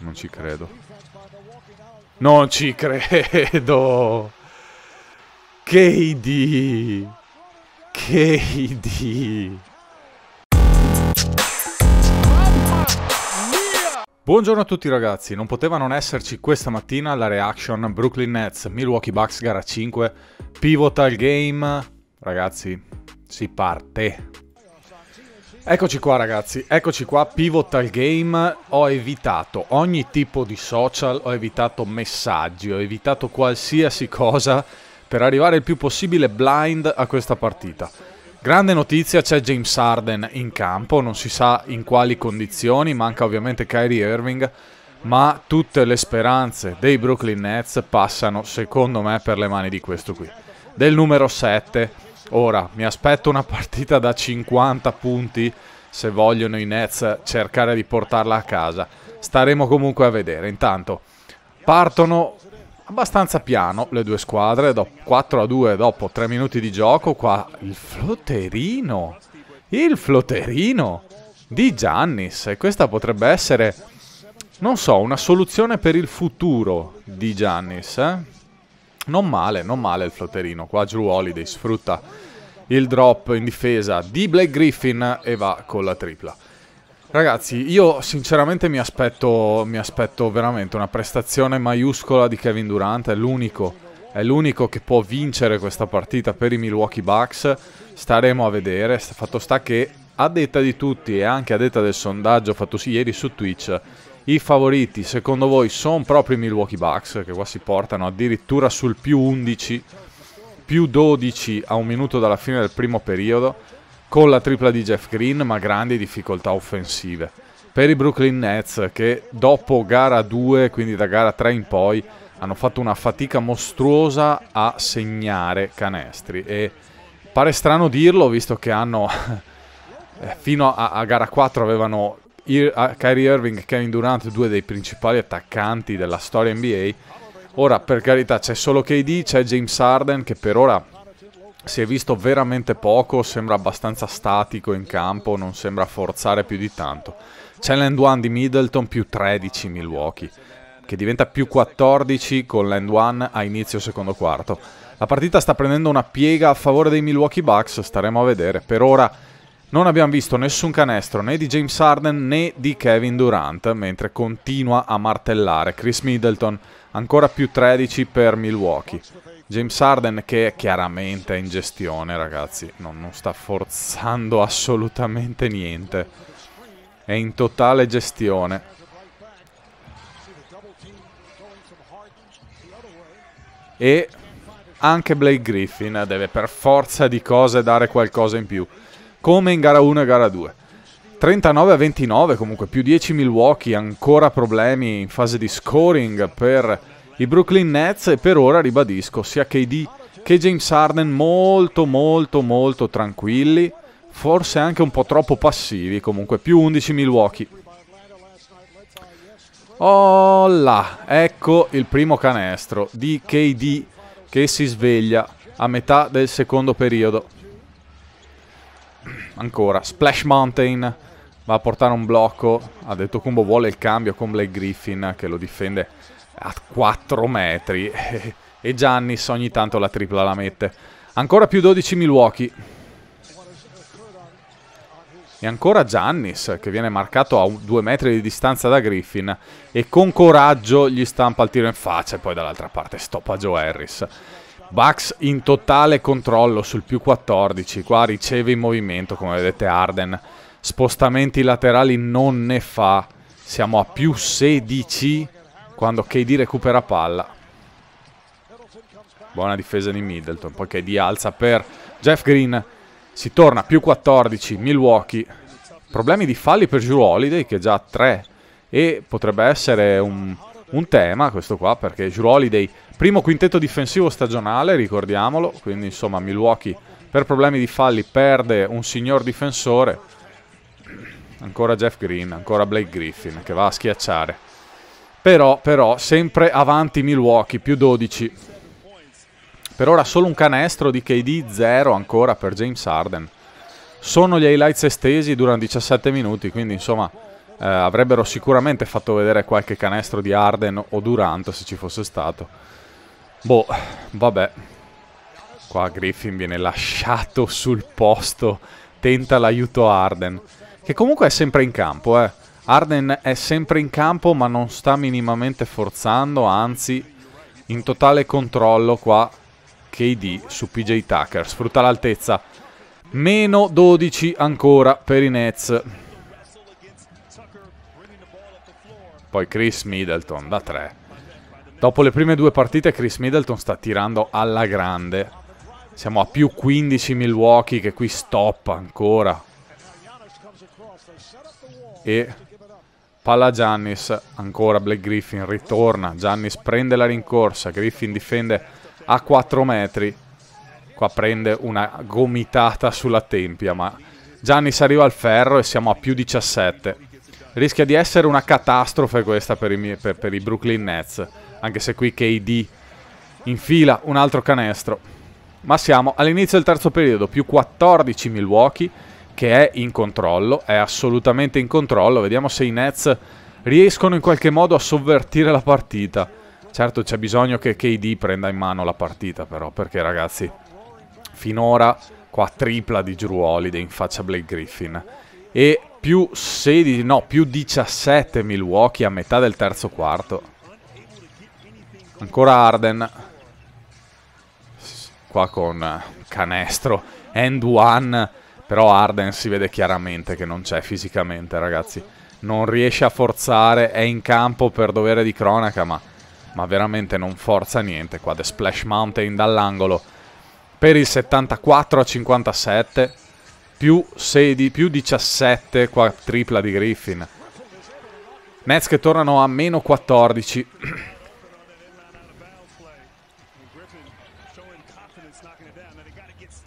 Non ci credo. Non ci credo! KD! KD! Buongiorno a tutti ragazzi, non poteva non esserci questa mattina la reaction Brooklyn Nets Milwaukee Bucks gara 5, pivota il game, ragazzi si parte. Eccoci qua ragazzi, eccoci qua, Pivotal Game, ho evitato ogni tipo di social, ho evitato messaggi, ho evitato qualsiasi cosa per arrivare il più possibile blind a questa partita. Grande notizia, c'è James Harden in campo, non si sa in quali condizioni, manca ovviamente Kyrie Irving, ma tutte le speranze dei Brooklyn Nets passano secondo me per le mani di questo qui, del numero 7 Ora, mi aspetto una partita da 50 punti se vogliono i Nets cercare di portarla a casa. Staremo comunque a vedere. Intanto partono abbastanza piano le due squadre, 4 a 2 dopo 3 minuti di gioco. Qua il flotterino, il flotterino di Giannis. E questa potrebbe essere, non so, una soluzione per il futuro di Giannis. Eh? Non male, non male il flotterino. Qua Drew Holiday sfrutta il drop in difesa di Blake Griffin e va con la tripla. Ragazzi, io sinceramente mi aspetto, mi aspetto veramente una prestazione maiuscola di Kevin Durant, è l'unico è l'unico che può vincere questa partita per i Milwaukee Bucks. Staremo a vedere. Fatto sta che a detta di tutti e anche a detta del sondaggio fatto ieri su Twitch, i favoriti secondo voi sono proprio i Milwaukee Bucks che qua si portano addirittura sul più 11, più 12 a un minuto dalla fine del primo periodo con la tripla di Jeff Green ma grandi difficoltà offensive. Per i Brooklyn Nets che dopo gara 2, quindi da gara 3 in poi, hanno fatto una fatica mostruosa a segnare canestri e pare strano dirlo visto che hanno eh, fino a, a, gara 4 avevano Ah, Kyrie Irving e Kevin Durant, due dei principali attaccanti della storia NBA. Ora, per carità, c'è solo KD, c'è James Harden che per ora si è visto veramente poco, sembra abbastanza statico in campo, non sembra forzare più di tanto. C'è l'end one di Middleton più 13 Milwaukee, che diventa più 14 con l'end one a inizio secondo quarto. La partita sta prendendo una piega a favore dei Milwaukee Bucks, staremo a vedere. Per ora non abbiamo visto nessun canestro né di James Harden né di Kevin Durant, mentre continua a martellare Chris Middleton, ancora più 13 per Milwaukee. James Harden che è chiaramente in gestione, ragazzi, non, non sta forzando assolutamente niente. È in totale gestione. E anche Blake Griffin deve per forza di cose dare qualcosa in più come in gara 1 e gara 2. 39 a 29 comunque, più 10 Milwaukee, ancora problemi in fase di scoring per i Brooklyn Nets e per ora ribadisco sia KD che James Harden molto molto molto tranquilli, forse anche un po' troppo passivi comunque, più 11 Milwaukee. Oh là, ecco il primo canestro di KD che si sveglia a metà del secondo periodo ancora Splash Mountain va a portare un blocco ha detto Kumbo vuole il cambio con Blake Griffin che lo difende a 4 metri e Giannis ogni tanto la tripla la mette ancora più 12 Milwaukee e ancora Giannis che viene marcato a 2 metri di distanza da Griffin e con coraggio gli stampa il tiro in faccia e poi dall'altra parte stoppa Joe Harris Bucks in totale controllo sul più 14, qua riceve in movimento come vedete Arden, spostamenti laterali non ne fa, siamo a più 16 quando KD recupera palla. Buona difesa di Middleton, poi KD alza per Jeff Green, si torna più 14, Milwaukee, problemi di falli per Drew Holiday che è già 3 e potrebbe essere un un tema questo qua perché Drew Holiday primo quintetto difensivo stagionale ricordiamolo quindi insomma Milwaukee per problemi di falli perde un signor difensore ancora Jeff Green ancora Blake Griffin che va a schiacciare però, però sempre avanti Milwaukee più 12 per ora solo un canestro di KD 0 ancora per James Harden sono gli highlights estesi durano 17 minuti quindi insomma eh, avrebbero sicuramente fatto vedere qualche canestro di Arden o Durant se ci fosse stato. Boh, vabbè. Qua Griffin viene lasciato sul posto, tenta l'aiuto Arden, che comunque è sempre in campo, eh. Arden è sempre in campo ma non sta minimamente forzando, anzi in totale controllo qua KD su PJ Tucker, sfrutta l'altezza. Meno 12 ancora per i Nets. poi Chris Middleton da 3. Dopo le prime due partite Chris Middleton sta tirando alla grande. Siamo a più 15 Milwaukee che qui stoppa ancora. E palla Giannis, ancora Black Griffin ritorna, Giannis prende la rincorsa, Griffin difende a 4 metri. Qua prende una gomitata sulla tempia, ma Giannis arriva al ferro e siamo a più 17. Rischia di essere una catastrofe questa per i, miei, per, per i Brooklyn Nets. Anche se qui KD infila un altro canestro. Ma siamo all'inizio del terzo periodo, più 14 Milwaukee che è in controllo, è assolutamente in controllo. Vediamo se i Nets riescono in qualche modo a sovvertire la partita. Certo c'è bisogno che KD prenda in mano la partita però, perché ragazzi, finora qua tripla di Drew Holiday in faccia a Blake Griffin e più 16, no, più 17 Milwaukee a metà del terzo quarto. Ancora Arden. Qua con eh, canestro. and one. Però Arden si vede chiaramente che non c'è fisicamente, ragazzi. Non riesce a forzare, è in campo per dovere di cronaca, ma, ma veramente non forza niente. Qua The Splash Mountain dall'angolo per il 74 a 57 più 16, più 17 qua, tripla di Griffin. Nets che tornano a meno 14.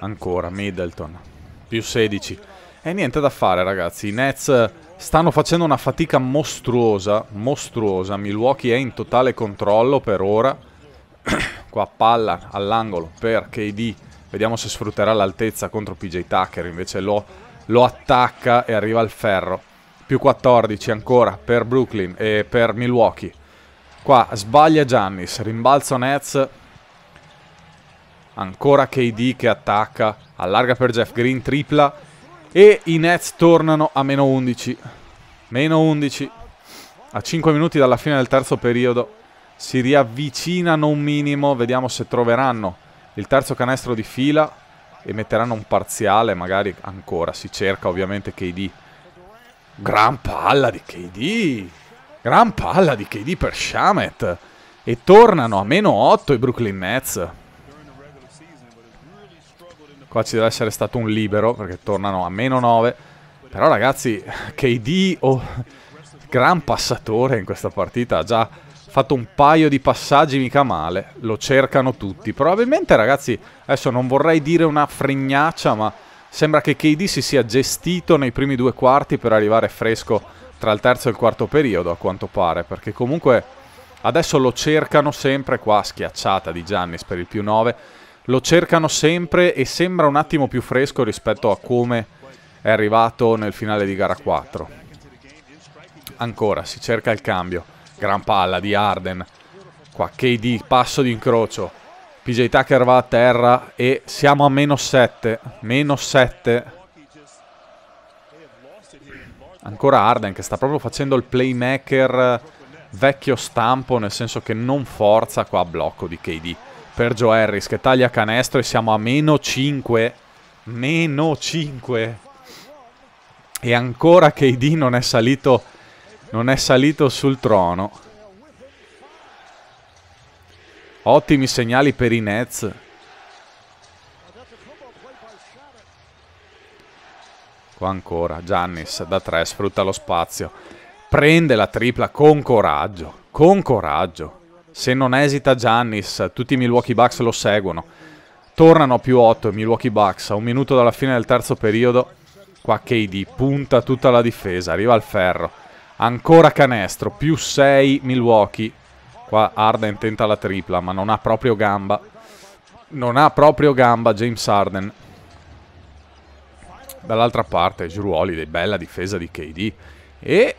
Ancora Middleton, più 16. E niente da fare ragazzi, i Nets stanno facendo una fatica mostruosa, mostruosa. Milwaukee è in totale controllo per ora. qua palla all'angolo per KD Vediamo se sfrutterà l'altezza contro PJ Tucker, invece lo, lo attacca e arriva al ferro. Più 14 ancora per Brooklyn e per Milwaukee. Qua sbaglia Giannis, rimbalzo Nets. Ancora KD che attacca, allarga per Jeff Green, tripla. E i Nets tornano a meno 11. Meno 11. A 5 minuti dalla fine del terzo periodo si riavvicinano un minimo. Vediamo se troveranno il terzo canestro di fila e metteranno un parziale magari ancora. Si cerca ovviamente KD. Gran palla di KD. Gran palla di KD per Shamet. E tornano a meno 8 i Brooklyn Nets. Qua ci deve essere stato un libero perché tornano a meno 9. Però ragazzi, KD, oh, gran passatore in questa partita. ha Già fatto un paio di passaggi mica male, lo cercano tutti. Probabilmente ragazzi, adesso non vorrei dire una fregnaccia, ma sembra che KD si sia gestito nei primi due quarti per arrivare fresco tra il terzo e il quarto periodo, a quanto pare, perché comunque adesso lo cercano sempre qua, schiacciata di Giannis per il più 9, lo cercano sempre e sembra un attimo più fresco rispetto a come è arrivato nel finale di gara 4. Ancora, si cerca il cambio. Gran palla di Arden. Qua KD, passo di incrocio. PJ Tucker va a terra e siamo a meno 7. Meno 7. Ancora Arden che sta proprio facendo il playmaker vecchio stampo, nel senso che non forza qua blocco di KD. Per Joe Harris che taglia canestro e siamo a meno 5. Meno 5. E ancora KD non è salito non è salito sul trono. Ottimi segnali per i Nets. Qua ancora, Giannis da 3, sfrutta lo spazio. Prende la tripla con coraggio, con coraggio. Se non esita Giannis, tutti i Milwaukee Bucks lo seguono. Tornano a più 8 i Milwaukee Bucks a un minuto dalla fine del terzo periodo. Qua KD punta tutta la difesa, arriva al ferro Ancora canestro, più 6 Milwaukee. Qua Arden tenta la tripla, ma non ha proprio gamba. Non ha proprio gamba James Arden. Dall'altra parte Giruoli, bella difesa di KD. E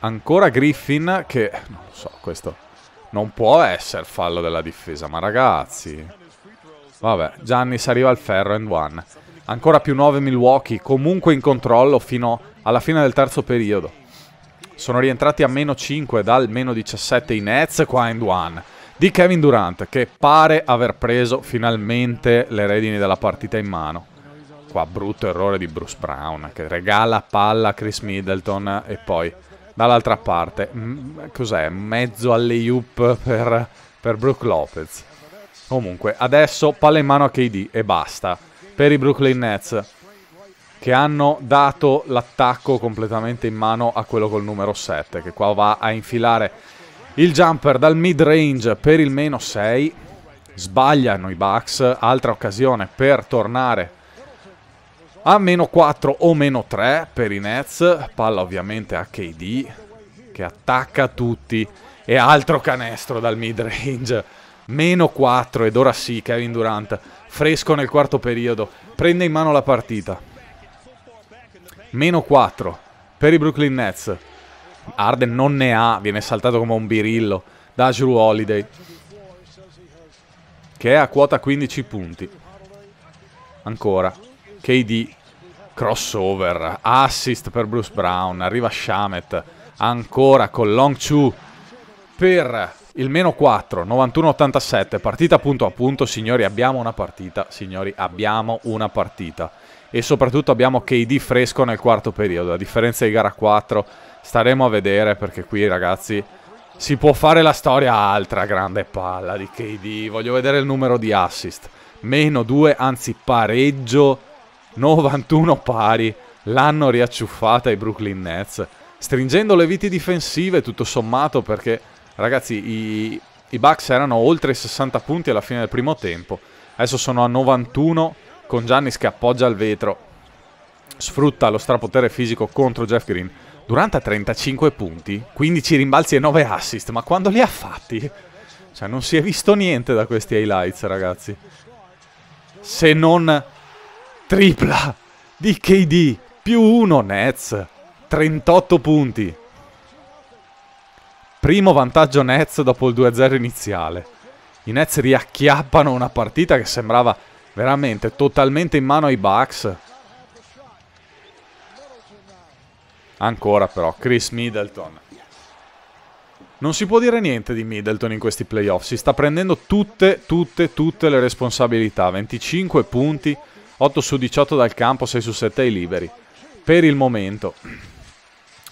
ancora Griffin che... Non lo so, questo non può essere fallo della difesa, ma ragazzi... Vabbè, Giannis arriva al ferro and one. Ancora più 9 Milwaukee, comunque in controllo fino a alla fine del terzo periodo. Sono rientrati a meno 5 dal meno 17 i Nets qua in one di Kevin Durant che pare aver preso finalmente le redini della partita in mano. Qua brutto errore di Bruce Brown che regala palla a Chris Middleton e poi dall'altra parte cos'è? Mezzo alle up per, per Brooke Lopez. Comunque, adesso palla in mano a KD e basta. Per i Brooklyn Nets che hanno dato l'attacco completamente in mano a quello col numero 7, che qua va a infilare il jumper dal mid range per il meno 6. Sbagliano i Bucks, altra occasione per tornare a meno 4 o meno 3 per i Nets. Palla ovviamente a KD che attacca tutti e altro canestro dal mid range. Meno 4 ed ora sì Kevin Durant, fresco nel quarto periodo, prende in mano la partita. Meno 4 per i Brooklyn Nets. Arden non ne ha, viene saltato come un birillo da Drew Holiday. Che è a quota 15 punti. Ancora. KD. Crossover. Assist per Bruce Brown. Arriva Shamet. Ancora con Long Chu. Per il meno 4, 91-87, partita punto a punto, signori abbiamo una partita, signori abbiamo una partita e soprattutto abbiamo KD fresco nel quarto periodo, a differenza di gara 4 staremo a vedere perché qui ragazzi si può fare la storia altra grande palla di KD, voglio vedere il numero di assist, meno 2 anzi pareggio, 91 pari, l'hanno riacciuffata i Brooklyn Nets, stringendo le viti difensive tutto sommato perché ragazzi i, i Bucks erano oltre i 60 punti alla fine del primo tempo, adesso sono a 91 con Giannis che appoggia al vetro, sfrutta lo strapotere fisico contro Jeff Green. Durante 35 punti, 15 rimbalzi e 9 assist, ma quando li ha fatti? Cioè non si è visto niente da questi highlights ragazzi. Se non tripla di KD più 1 Nets, 38 punti. Primo vantaggio Nets dopo il 2-0 iniziale. I Nets riacchiappano una partita che sembrava veramente totalmente in mano ai Bucks. Ancora però, Chris Middleton. Non si può dire niente di Middleton in questi playoff, si sta prendendo tutte, tutte, tutte le responsabilità. 25 punti, 8 su 18 dal campo, 6 su 7 ai liberi. Per il momento.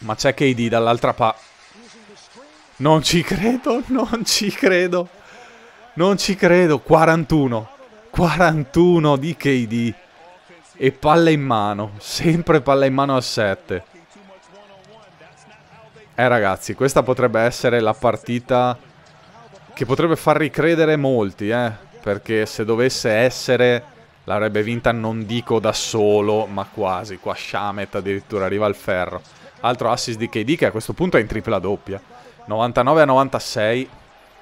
Ma c'è KD dall'altra parte. Non ci credo, non ci credo. Non ci credo, 41. 41 di KD e palla in mano, sempre palla in mano a 7. Eh ragazzi, questa potrebbe essere la partita che potrebbe far ricredere molti, eh, perché se dovesse essere l'avrebbe vinta non dico da solo, ma quasi, qua Shamet addirittura arriva al ferro. Altro assist di KD che a questo punto è in tripla doppia. 99 a 96.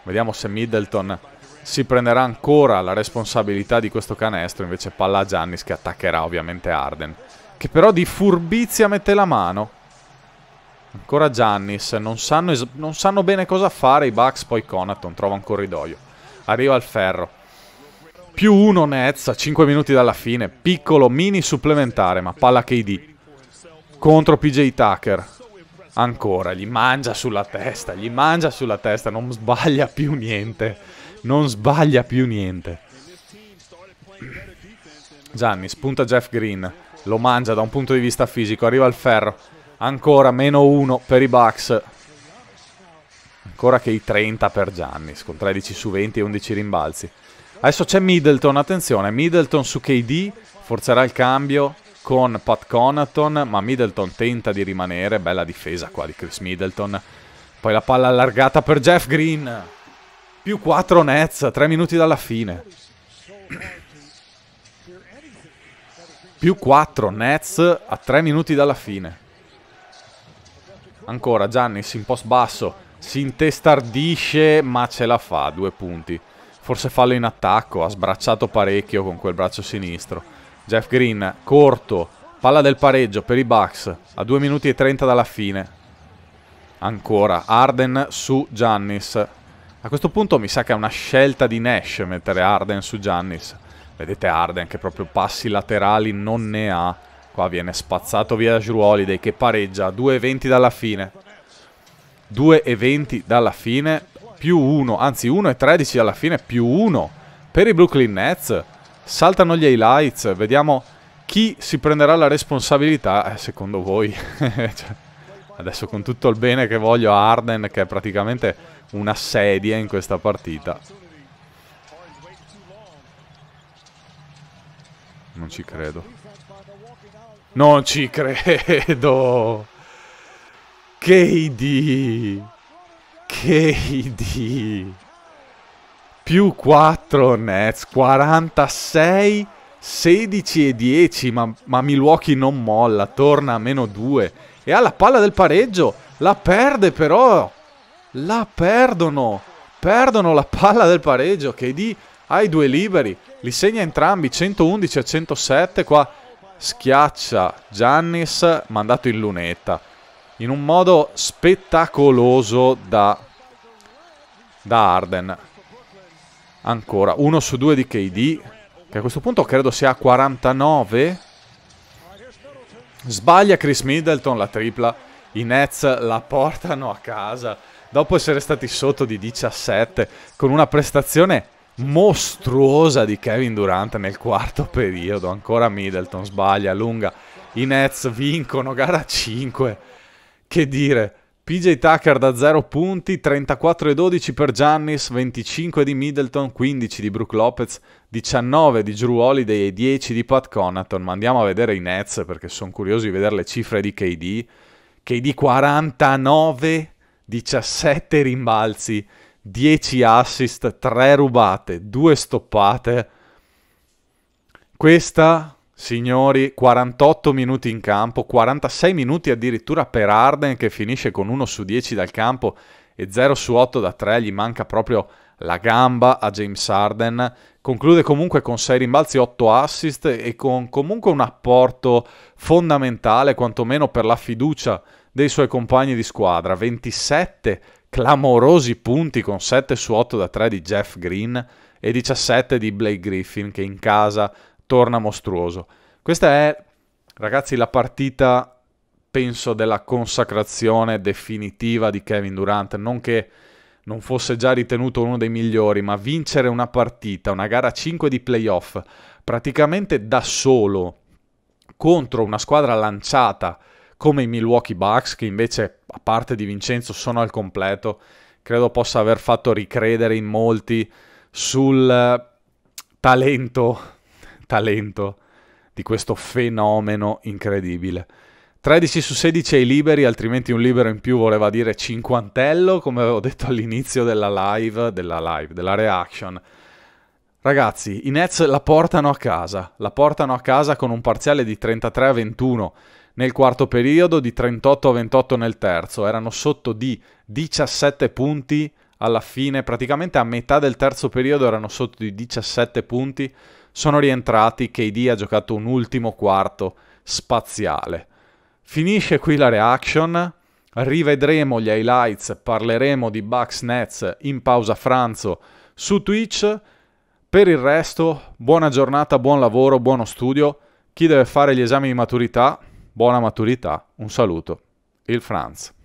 Vediamo se Middleton si prenderà ancora la responsabilità di questo canestro, invece palla a Giannis che attaccherà ovviamente Arden, che però di furbizia mette la mano. Ancora Giannis, non sanno, non sanno bene cosa fare i Bucks, poi Conaton trova un corridoio. Arriva al ferro. Più uno Nets a 5 minuti dalla fine, piccolo mini supplementare, ma palla KD. Contro PJ Tucker. Ancora, gli mangia sulla testa, gli mangia sulla testa, non sbaglia più niente non sbaglia più niente. Gianni, spunta Jeff Green, lo mangia da un punto di vista fisico, arriva il ferro, ancora meno uno per i Bucks, ancora che i 30 per Giannis, con 13 su 20 e 11 rimbalzi. Adesso c'è Middleton, attenzione, Middleton su KD, forzerà il cambio con Pat Conaton, ma Middleton tenta di rimanere, bella difesa qua di Chris Middleton. Poi la palla allargata per Jeff Green. Più 4 Nets, 3 minuti dalla fine. Più 4 Nets a 3 minuti dalla fine. Ancora Giannis in post basso. Si intestardisce ma ce la fa, due punti. Forse fallo in attacco, ha sbracciato parecchio con quel braccio sinistro. Jeff Green, corto, palla del pareggio per i Bucks a 2 minuti e 30 dalla fine. Ancora Arden su Giannis a questo punto mi sa che è una scelta di Nash mettere Arden su Giannis. Vedete Arden che proprio passi laterali non ne ha. Qua viene spazzato via Drew Holiday che pareggia 2.20 dalla fine. 2.20 dalla fine più 1, anzi 1.13 alla fine più 1 per i Brooklyn Nets. Saltano gli highlights, vediamo chi si prenderà la responsabilità, eh, secondo voi. cioè... Adesso con tutto il bene che voglio a Arden, che è praticamente una sedia in questa partita. Non ci credo. Non ci credo! KD! KD! Più 4 Nets, 46, 16 e 10, ma, ma Milwaukee non molla, torna a meno 2 e ha la palla del pareggio, la perde però, la perdono, perdono la palla del pareggio, KD ha i due liberi, li segna entrambi, 111 a 107, qua schiaccia Giannis, mandato in lunetta, in un modo spettacoloso da, da Arden. Ancora, uno su due di KD, che a questo punto credo sia a 49 Sbaglia Chris Middleton la tripla, i Nets la portano a casa dopo essere stati sotto di 17 con una prestazione mostruosa di Kevin Durant nel quarto periodo. Ancora Middleton sbaglia, lunga. I Nets vincono gara 5. Che dire, PJ Tucker da 0 punti, 34 e 12 per Giannis, 25 di Middleton, 15 di Brook Lopez, 19 di Drew Holiday e 10 di Pat Conaton. Ma andiamo a vedere i Nets perché sono curioso di vedere le cifre di KD. KD 49, 17 rimbalzi, 10 assist, 3 rubate, 2 stoppate. Questa Signori, 48 minuti in campo, 46 minuti addirittura per Arden che finisce con 1 su 10 dal campo e 0 su 8 da 3, gli manca proprio la gamba a James Arden. Conclude comunque con 6 rimbalzi, 8 assist e con comunque un apporto fondamentale quantomeno per la fiducia dei suoi compagni di squadra. 27 clamorosi punti con 7 su 8 da 3 di Jeff Green e 17 di Blake Griffin che in casa torna mostruoso. Questa è, ragazzi, la partita, penso, della consacrazione definitiva di Kevin Durant. Non che non fosse già ritenuto uno dei migliori, ma vincere una partita, una gara 5 di playoff, praticamente da solo, contro una squadra lanciata come i Milwaukee Bucks, che invece, a parte di Vincenzo, sono al completo, credo possa aver fatto ricredere in molti sul talento talento, di questo fenomeno incredibile. 13 su 16 ai liberi, altrimenti un libero in più voleva dire cinquantello, come avevo detto all'inizio della live, della live, della reaction. Ragazzi, i Nets la portano a casa, la portano a casa con un parziale di 33 a 21 nel quarto periodo, di 38 a 28 nel terzo, erano sotto di 17 punti alla fine, praticamente a metà del terzo periodo erano sotto di 17 punti sono rientrati, KD ha giocato un ultimo quarto spaziale. Finisce qui la reaction, rivedremo gli highlights, parleremo di Bucks Nets in pausa pranzo su Twitch. Per il resto, buona giornata, buon lavoro, buono studio. Chi deve fare gli esami di maturità, buona maturità. Un saluto. Il Franz.